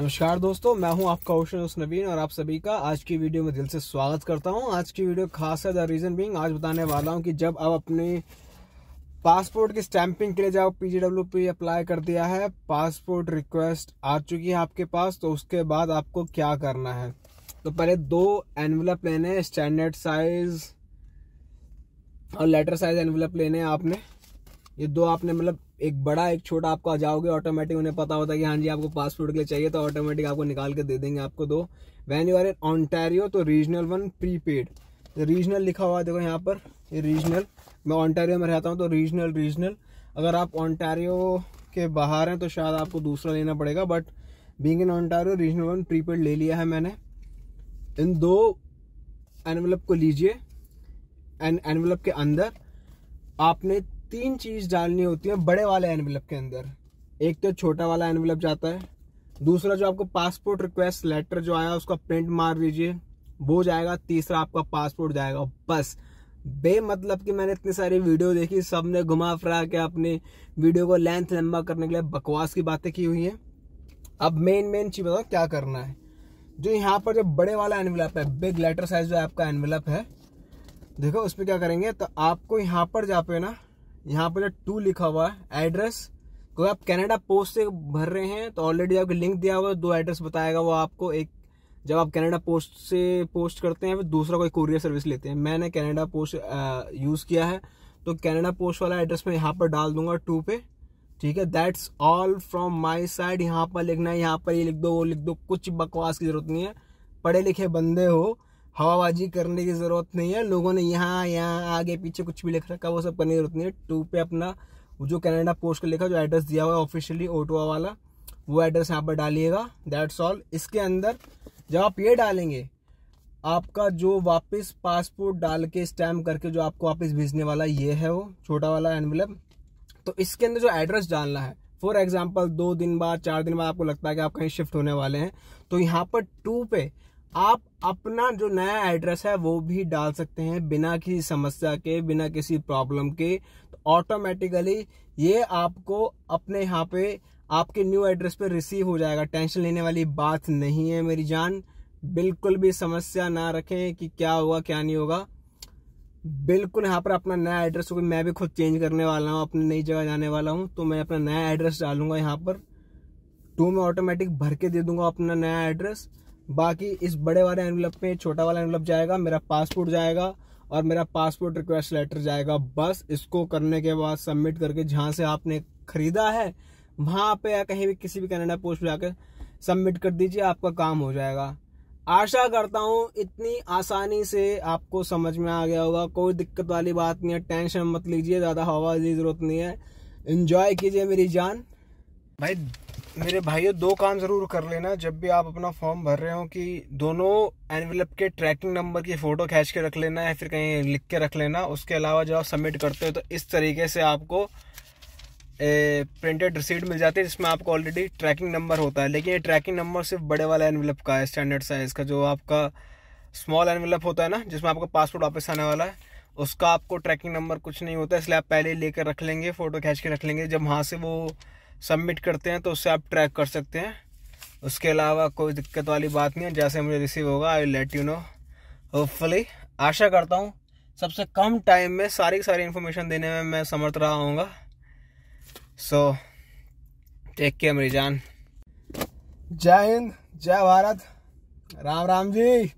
नमस्कार दोस्तों मैं हूं आपका ओशन उस नवीन और आप सभी का आज की वीडियो में दिल से स्वागत करता हूं आज की वीडियो खास है द रीज़न बीइंग आज बताने वाला हूं कि जब आप अपने पासपोर्ट की स्टैंपिंग के लिए जब पीजीडब्ल्यू पी अप्लाई कर दिया है पासपोर्ट रिक्वेस्ट आ चुकी है आपके पास तो उसके बाद आपको क्या करना है तो पहले दो एनवलप लेने स्टैंडर्ड साइज और लेटर साइज एनवलप लेने आपने ये दो आपने मतलब एक बड़ा एक छोटा आपका जाओगे ऑटोमेटिक उन्हें पता होता है कि हाँ जी आपको पासपोर्ट के लिए चाहिए तो ऑटोमेटिक आपको निकाल के दे देंगे आपको दो when you are in Ontario तो रीजनल वन प्रीपेड रीजनल लिखा हुआ है देखो यहाँ पर रीजनल मैं ऑनटेरियो में रहता हूँ तो रीजनल रीजनल अगर आप ऑनटेरियो के बाहर हैं तो शायद आपको दूसरा लेना पड़ेगा but being in Ontario regional one prepaid ले लिया है मैंने इन दो एनवलप को लीजिए एन एनवलप के अंदर आपने तीन चीज़ डालनी होती है बड़े वाले एनवलप के अंदर एक तो छोटा वाला एनवलप जाता है दूसरा जो आपको पासपोर्ट रिक्वेस्ट लेटर जो आया उसका प्रिंट मार दीजिए वो जाएगा तीसरा आपका पासपोर्ट जाएगा बस बेमतलब कि मैंने इतनी सारी वीडियो देखी सब ने घुमा फिरा के अपनी वीडियो को लेंथ लंबा करने के लिए बकवास की बातें की हुई हैं अब मेन मेन चीज़ बताओ क्या करना है जो यहाँ पर जो बड़े वाला एनवलप है बिग लेटर साइज जो आपका एनवलप है देखो उसमें क्या करेंगे तो आपको यहाँ पर जा पे ना यहाँ पर टू लिखा हुआ है एड्रेस क्योंकि तो आप कनाडा पोस्ट से भर रहे हैं तो ऑलरेडी आपको लिंक दिया हुआ है दो एड्रेस बताएगा वो आपको एक जब आप कनाडा पोस्ट से पोस्ट करते हैं फिर दूसरा कोई कुरियर सर्विस लेते हैं मैंने कनाडा पोस्ट यूज़ किया है तो कनाडा पोस्ट वाला एड्रेस मैं यहाँ पर डाल दूंगा टू पे ठीक है that's all from my side यहाँ पर लिखना है यहाँ पर ये लिख दो वो लिख दो कुछ बकवास की जरूरत नहीं है पढ़े लिखे बंदे हो हवाबाजी करने की ज़रूरत नहीं है लोगों ने यहाँ यहाँ आगे पीछे कुछ भी लिख रखा वो सब करने की जरूरत नहीं है टू पे अपना जो कनाडा पोस्ट का लिखा जो एड्रेस दिया हुआ है ऑफिशियली ओटवा वाला वो एड्रेस यहाँ पर डालिएगा दैट्स ऑल इसके अंदर जब आप ये डालेंगे आपका जो वापस पासपोर्ट डाल के स्टैम्प करके जो आपको वापस भेजने वाला ये है वो छोटा वाला एनविलप तो इसके अंदर जो एड्रेस डालना है फॉर एग्जाम्पल दो दिन बाद चार दिन बाद आपको लगता है कि आप कहीं शिफ्ट होने वाले हैं तो यहाँ पर टू पे आप अपना जो नया एड्रेस है वो भी डाल सकते हैं बिना किसी समस्या के बिना किसी प्रॉब्लम के तो ऑटोमेटिकली ये आपको अपने यहाँ पे आपके न्यू एड्रेस पे रिसीव हो जाएगा टेंशन लेने वाली बात नहीं है मेरी जान बिल्कुल भी समस्या ना रखें कि क्या होगा क्या नहीं होगा बिल्कुल यहाँ पर अपना नया एड्रेस होगा मैं भी खुद चेंज करने वाला हूँ अपनी नई जगह जाने वाला हूँ तो मैं अपना नया एड्रेस डालूंगा यहाँ पर तो मैं ऑटोमेटिक भर के दे दूंगा अपना नया एड्रेस बाकी इस बड़े वाले एनवलप पे छोटा वाला एनवलप जाएगा मेरा पासपोर्ट जाएगा और मेरा पासपोर्ट रिक्वेस्ट लेटर जाएगा बस इसको करने के बाद सबमिट करके जहाँ से आपने खरीदा है वहाँ पे या कहीं भी किसी भी कनाडा पोस्ट पर जाकर सबमिट कर दीजिए आपका काम हो जाएगा आशा करता हूँ इतनी आसानी से आपको समझ में आ गया होगा कोई दिक्कत वाली बात नहीं है टेंशन मत लीजिए ज़्यादा हवा की जरूरत नहीं है इन्जॉय कीजिए मेरी जान भाई मेरे भाइयों दो काम ज़रूर कर लेना जब भी आप अपना फॉर्म भर रहे हो कि दोनों एनवेलप के ट्रैकिंग नंबर की फ़ोटो खींच के रख लेना या फिर कहीं लिख के रख लेना उसके अलावा जब आप सबमिट करते हो तो इस तरीके से आपको ए, प्रिंटेड रिसीट मिल जाती है जिसमें आपको ऑलरेडी ट्रैकिंग नंबर होता है लेकिन ये ट्रैकिंग नंबर सिर्फ बड़े वाला एनवेलप का है स्टैंडर्ड साइज़ का जो आपका स्मॉल एनवेलप होता है ना जिसमें आपका पासपोर्ट वापस आने वाला है उसका आपको ट्रैकिंग नंबर कुछ नहीं होता इसलिए आप पहले लेकर रख लेंगे फ़ोटो खींच के रख लेंगे जब वहाँ से वो सबमिट करते हैं तो उससे आप ट्रैक कर सकते हैं उसके अलावा कोई दिक्कत वाली बात नहीं है जैसे मुझे रिसीव होगा I let you know hopefully आशा करता हूँ सबसे कम टाइम में सारी की सारी इन्फॉर्मेशन देने में मैं समर्थ रहा हूँगा सो टेक केयर मेरी जान जय हिंद जय भारत राम राम जी